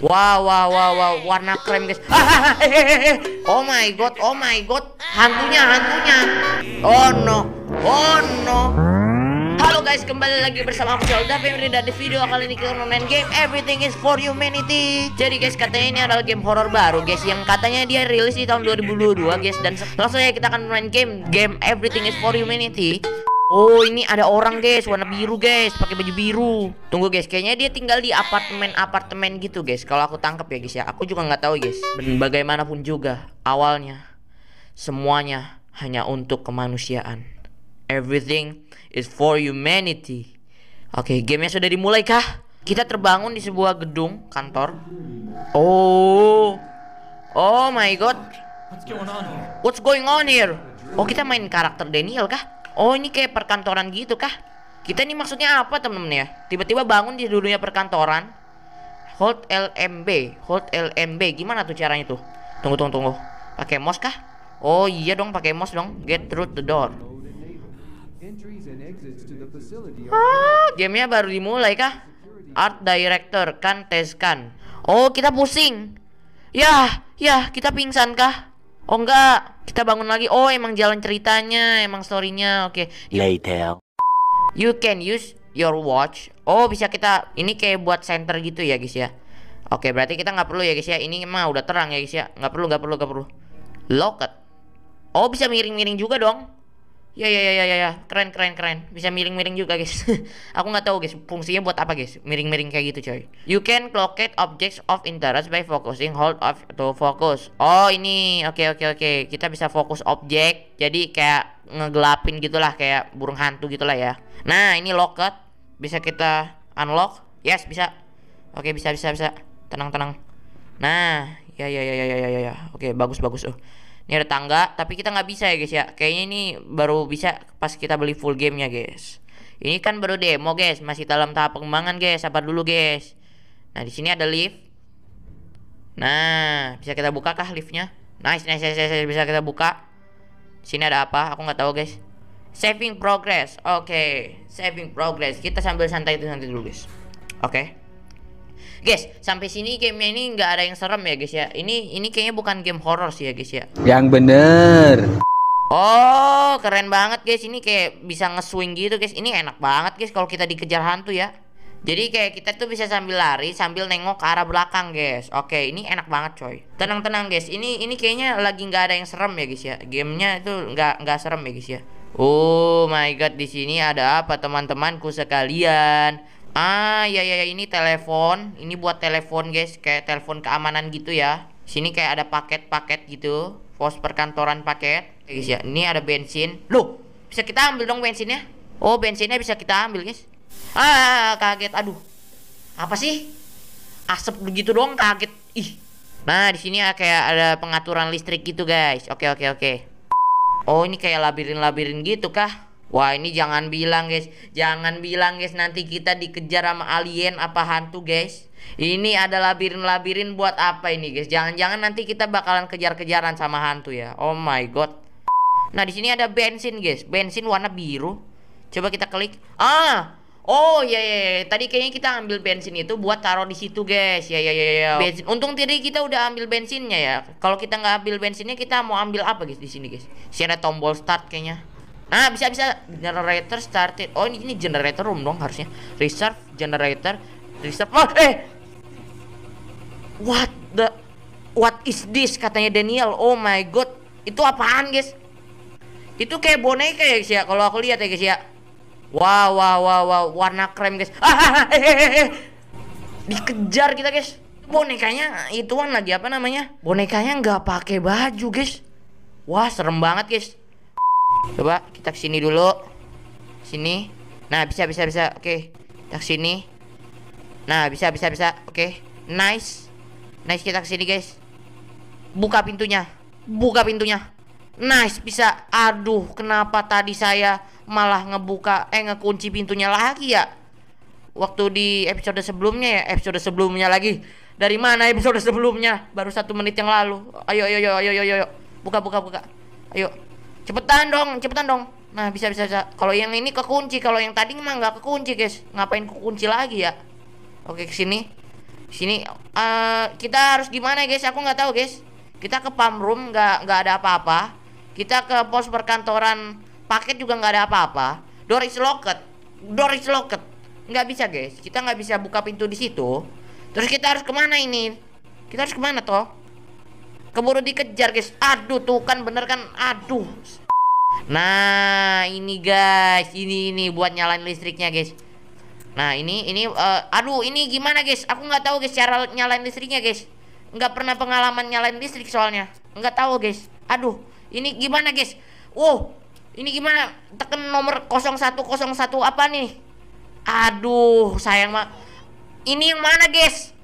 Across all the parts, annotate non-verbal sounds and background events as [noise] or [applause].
Wow, wow, wow, wow, warna krem guys. Ah, ah, ah, eh, eh, eh. oh my god, oh my god, hantunya, hantunya. Oh no, oh no. Halo guys, kembali lagi bersama aku Zelda Family dan di video kali ini kita main game Everything is for Humanity. Jadi guys, katanya ini adalah game horror baru guys yang katanya dia rilis di tahun 2022 guys dan langsung ya kita akan main game game Everything is for Humanity. Oh ini ada orang guys warna biru guys pakai baju biru Tunggu guys kayaknya dia tinggal di apartemen-apartemen gitu guys Kalau aku tangkap ya guys ya Aku juga nggak tahu guys Dan bagaimanapun juga awalnya Semuanya hanya untuk kemanusiaan Everything is for humanity Oke okay, gamenya sudah dimulai kah? Kita terbangun di sebuah gedung kantor Oh Oh my god What's going on here? Oh kita main karakter Daniel kah? Oh ini kayak perkantoran gitu kah? Kita ini maksudnya apa temen-temen ya? Tiba-tiba bangun di dulunya perkantoran Hold LMB Hold LMB Gimana tuh caranya tuh? Tunggu tunggu tunggu Pakai mouse kah? Oh iya dong pakai mouse dong Get through the door Ah, gamenya baru dimulai kah? Art director kan tes kan Oh kita pusing Yah, yah kita pingsan kah? oh enggak kita bangun lagi oh emang jalan ceritanya emang storynya oke okay. later you can use your watch oh bisa kita ini kayak buat center gitu ya guys ya oke okay, berarti kita nggak perlu ya guys ya ini emang udah terang ya guys ya nggak perlu nggak perlu nggak perlu locket oh bisa miring-miring juga dong Ya, ya ya ya ya ya, keren keren keren. Bisa miring-miring juga, guys. [laughs] Aku nggak tahu, guys, fungsinya buat apa, guys? Miring-miring kayak gitu, coy. You can locate objects of interest by focusing hold of to focus. Oh, ini. Oke okay, oke okay, oke. Okay. Kita bisa fokus objek. Jadi kayak ngegelapin gitulah kayak burung hantu gitulah ya. Nah, ini locket bisa kita unlock. Yes, bisa. Oke, bisa bisa bisa. Tenang tenang. Nah, ya ya ya ya ya ya ya. Oke, bagus bagus. Oh. Ini ada tangga, tapi kita nggak bisa ya guys ya. Kayaknya ini baru bisa pas kita beli full gamenya guys. Ini kan baru demo guys, masih dalam tahap pengembangan guys. Sabar dulu guys. Nah di sini ada lift. Nah bisa kita buka kah liftnya? Nice, nice, nice, nice, bisa kita buka. sini ada apa? Aku nggak tahu guys. Saving progress. Oke, okay. saving progress. Kita sambil santai itu nanti dulu guys. Oke. Okay. Guys, sampai sini gamenya ini nggak ada yang serem ya guys ya. Ini ini kayaknya bukan game horror sih ya guys ya. Yang bener. Oh, keren banget guys. Ini kayak bisa ngeswing gitu guys. Ini enak banget guys kalau kita dikejar hantu ya. Jadi kayak kita tuh bisa sambil lari sambil nengok ke arah belakang guys. Oke ini enak banget coy. Tenang tenang guys. Ini ini kayaknya lagi nggak ada yang serem ya guys ya. Gamenya itu nggak nggak serem ya guys ya. Oh my god di sini ada apa teman-temanku sekalian? Ah, ya ya ini telepon. Ini buat telepon, guys. Kayak telepon keamanan gitu ya. Sini kayak ada paket-paket gitu. Pos perkantoran paket. Ya, guys ya. Ini ada bensin. Loh, bisa kita ambil dong bensinnya? Oh, bensinnya bisa kita ambil, guys. Ah, kaget. Aduh. Apa sih? Asap begitu dong kaget. Ih. Nah, di sini kayak ada pengaturan listrik gitu, guys. Oke, oke, oke. Oh, ini kayak labirin-labirin gitu kah? Wah ini jangan bilang guys Jangan bilang guys nanti kita dikejar sama alien apa hantu guys Ini ada labirin-labirin buat apa ini guys Jangan-jangan nanti kita bakalan kejar-kejaran sama hantu ya Oh my god Nah di sini ada bensin guys Bensin warna biru Coba kita klik Ah Oh ya ya ya tadi kayaknya kita ambil bensin itu buat taruh di situ guys ya ya ya ya bensin untung tadi kita udah ambil bensinnya ya kalau kita nggak ambil bensinnya kita mau ambil apa guys di sini guys sini ada tombol start kayaknya Nah, bisa bisa generator started. Oh, ini, ini generator room dong harusnya. Reserve generator reserve. Oh, eh. What the What is this katanya Daniel. Oh my god. Itu apaan, guys? Itu kayak boneka ya, guys ya. Kalau aku lihat ya, guys ya. Wow, wow, wow, wow. Warna krem, guys. Ah, ah, ah eh, eh, eh. Dikejar kita, guys. Bonekanya ituan lagi apa namanya? Bonekanya nggak pakai baju, guys. Wah, serem banget, guys Coba kita kesini dulu. Sini. Nah, bisa bisa bisa. Oke. Kita kesini. Nah, bisa bisa bisa. Oke. Nice. Nice kita kesini, guys. Buka pintunya. Buka pintunya. Nice, bisa. Aduh, kenapa tadi saya malah ngebuka eh ngekunci pintunya lagi ya? Waktu di episode sebelumnya ya, episode sebelumnya lagi. Dari mana episode sebelumnya? Baru satu menit yang lalu. Ayo, ayo, ayo, ayo, ayo, ayo. Buka, buka, buka. Ayo, cepetan dong cepetan dong nah bisa bisa bisa kalau yang ini kekunci kalau yang tadi mah nggak kekunci guys ngapain kekunci lagi ya oke kesini sini uh, kita harus gimana guys aku nggak tahu guys kita ke pam room nggak nggak ada apa-apa kita ke pos perkantoran paket juga nggak ada apa-apa door is locked door is locked nggak bisa guys kita nggak bisa buka pintu di situ terus kita harus kemana ini kita harus kemana toh keburu dikejar guys aduh tuh kan bener kan aduh nah ini guys ini ini buat nyalain listriknya guys nah ini ini uh, aduh ini gimana guys aku nggak tahu guys cara nyalain listriknya guys nggak pernah pengalaman nyalain listrik soalnya nggak tahu guys aduh ini gimana guys wow ini gimana tekan nomor 0101 apa nih aduh sayang mak ini yang mana guys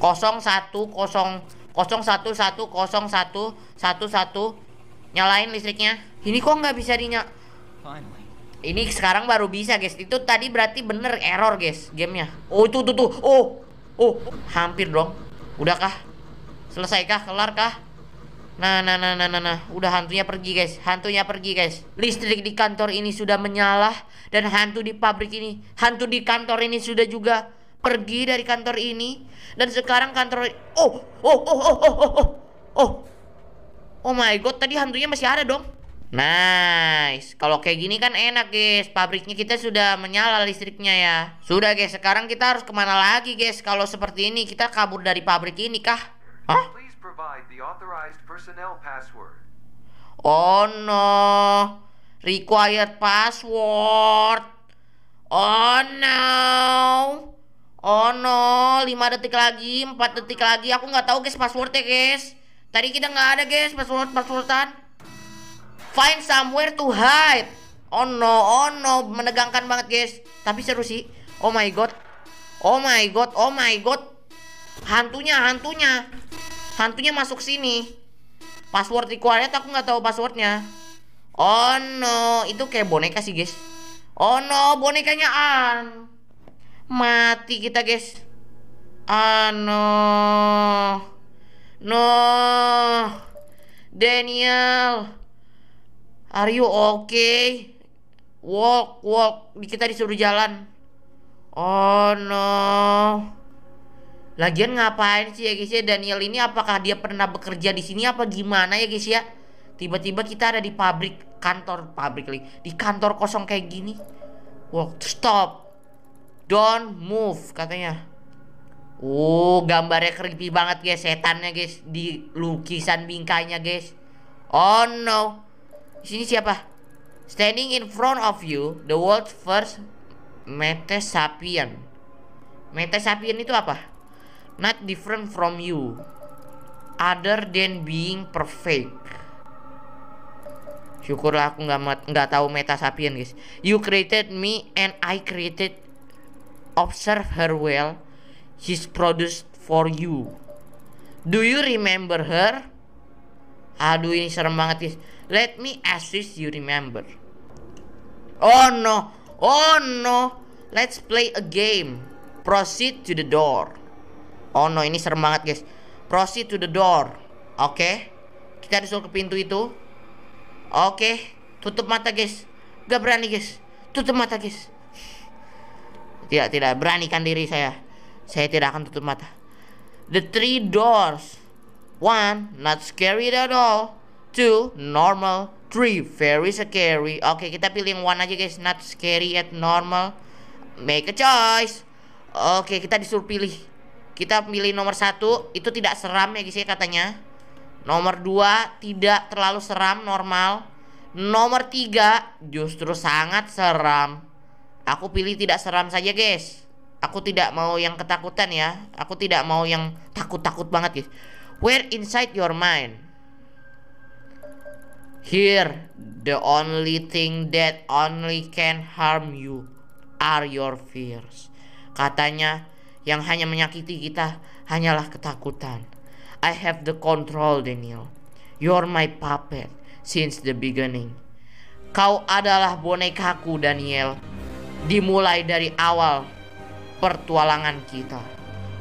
0101 satu nyalain listriknya ini kok nggak bisa dinyal ini sekarang baru bisa guys itu tadi berarti bener error guys gamenya oh itu tuh tuh oh oh hampir dong Udah udahkah selesaikah kelarkah nah nah nah nah nah nah udah hantunya pergi guys hantunya pergi guys listrik di kantor ini sudah menyala dan hantu di pabrik ini hantu di kantor ini sudah juga pergi dari kantor ini dan sekarang kantor oh oh oh oh oh oh oh oh oh my god tadi hantunya masih ada dong nice kalau kayak gini kan enak guys pabriknya kita sudah menyala listriknya ya sudah guys sekarang kita harus kemana lagi guys kalau seperti ini kita kabur dari pabrik ini kah huh? oh no required password oh no Oh no, 5 detik lagi, 4 detik lagi. Aku nggak tahu guys passwordnya guys. Tadi kita nggak ada guys password passwordan. Find somewhere to hide. Oh no, oh no, menegangkan banget guys. Tapi seru sih. Oh my god. Oh my god, oh my god. Hantunya, hantunya. Hantunya masuk sini. Password di required aku nggak tahu passwordnya. Oh no, itu kayak boneka sih guys. Oh no, bonekanya an. Mati kita, guys. Ah, no. No. Daniel. Are you okay? Walk, walk. Kita disuruh jalan. Oh, no. Lagian ngapain sih ya guys ya Daniel ini apakah dia pernah bekerja di sini apa gimana ya guys ya? Tiba-tiba kita ada di pabrik kantor pabrik di kantor kosong kayak gini. walk stop. Don't move katanya. Oh, gambarnya creepy banget guys, setannya guys di lukisan bingkainya guys. Oh no. Di sini siapa? Standing in front of you, the world's first metasapien. Metasapien itu apa? Not different from you. Other than being perfect. Syukurlah aku nggak nggak tahu metasapien guys. You created me and I created observe her well. She's produced for you. Do you remember her? Aduh ini serem banget guys. Let me assist you remember. Oh no. Oh no. Let's play a game. Proceed to the door. Oh no ini serem banget guys. Proceed to the door. Oke. Okay. Kita disuruh ke pintu itu. Oke. Okay. Tutup mata guys. Gak berani guys. Tutup mata guys. Tidak, tidak. Beranikan diri saya. Saya tidak akan tutup mata. The three doors. One, not scary at all. Two, normal. Three, very scary. Oke, okay, kita pilih yang one aja guys. Not scary at normal. Make a choice. Oke, okay, kita disuruh pilih. Kita pilih nomor satu. Itu tidak seram ya guys ya katanya. Nomor dua, tidak terlalu seram, normal. Nomor tiga, justru sangat seram. Aku pilih tidak seram saja, guys. Aku tidak mau yang ketakutan ya. Aku tidak mau yang takut-takut banget, guys. Where inside your mind? Here, the only thing that only can harm you are your fears. Katanya, yang hanya menyakiti kita hanyalah ketakutan. I have the control, Daniel. You're my puppet since the beginning. Kau adalah bonekaku, Daniel dimulai dari awal pertualangan kita.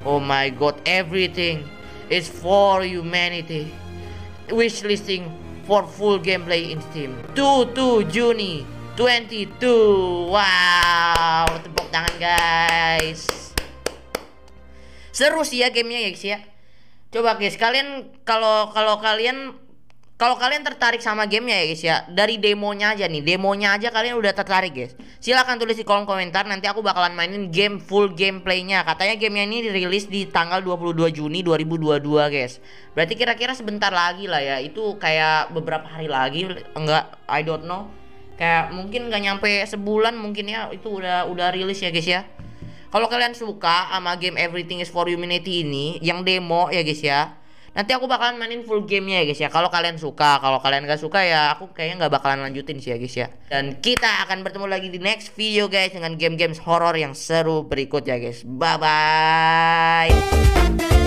Oh my God, everything is for humanity. Wishlisting for full gameplay in Steam. 22 Juni 22. Wow, tepuk tangan guys. Seru sih ya gamenya ya guys ya. Coba guys, kalian kalau kalau kalian kalau kalian tertarik sama gamenya ya guys ya dari demonya aja nih demonya aja kalian udah tertarik guys silahkan tulis di kolom komentar nanti aku bakalan mainin game full gameplaynya katanya gamenya ini dirilis di tanggal 22 Juni 2022 guys berarti kira-kira sebentar lagi lah ya itu kayak beberapa hari lagi enggak I don't know kayak mungkin nggak nyampe sebulan mungkin ya itu udah udah rilis ya guys ya kalau kalian suka sama game Everything is for Humanity ini yang demo ya guys ya Nanti aku bakalan mainin full gamenya ya guys ya. Kalau kalian suka, kalau kalian gak suka ya aku kayaknya nggak bakalan lanjutin sih ya guys ya. Dan kita akan bertemu lagi di next video guys dengan game game horror yang seru berikut ya guys. Bye bye.